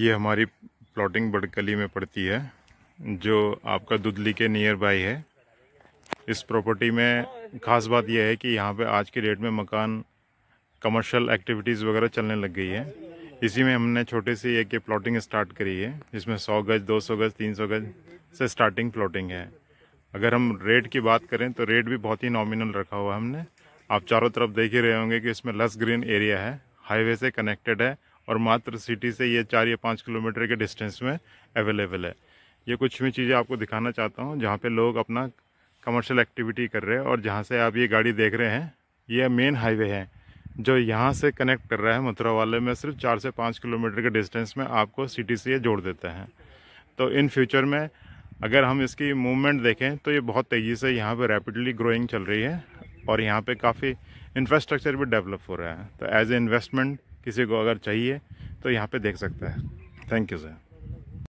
ये हमारी प्लॉटिंग बड़कली में पड़ती है जो आपका दुधली के नियर बाई है इस प्रॉपर्टी में ख़ास बात यह है कि यहाँ पे आज के डेट में मकान कमर्शियल एक्टिविटीज़ वगैरह चलने लग गई है इसी में हमने छोटे से एक प्लॉटिंग स्टार्ट करी है जिसमें 100 गज 200 गज 300 गज से स्टार्टिंग प्लॉटिंग है अगर हम रेट की बात करें तो रेट भी बहुत ही नॉमिनल रखा हुआ है हमने आप चारों तरफ देख ही रहे होंगे कि इसमें लस ग्रीन एरिया है हाईवे से कनेक्टेड है और मात्र सिटी से ये चार या पाँच किलोमीटर के डिस्टेंस में अवेलेबल है ये कुछ भी चीज़ें आपको दिखाना चाहता हूँ जहाँ पे लोग अपना कमर्शियल एक्टिविटी कर रहे हैं और जहाँ से आप ये गाड़ी देख रहे हैं ये मेन हाईवे है जो यहाँ से कनेक्ट कर रहा है मथुरा वाले में सिर्फ चार से पाँच किलोमीटर के डिस्टेंस में आपको सिटी से ये जोड़ देता है तो इन फ्यूचर में अगर हम इसकी मूवमेंट देखें तो ये बहुत तेज़ी से यहाँ पर रैपिडली ग्रोइंग चल रही है और यहाँ पर काफ़ी इंफ्रास्ट्रक्चर भी डेवलप हो रहा है तो एज ए इन्वेस्टमेंट किसी को अगर चाहिए तो यहाँ पे देख सकता है थैंक यू सर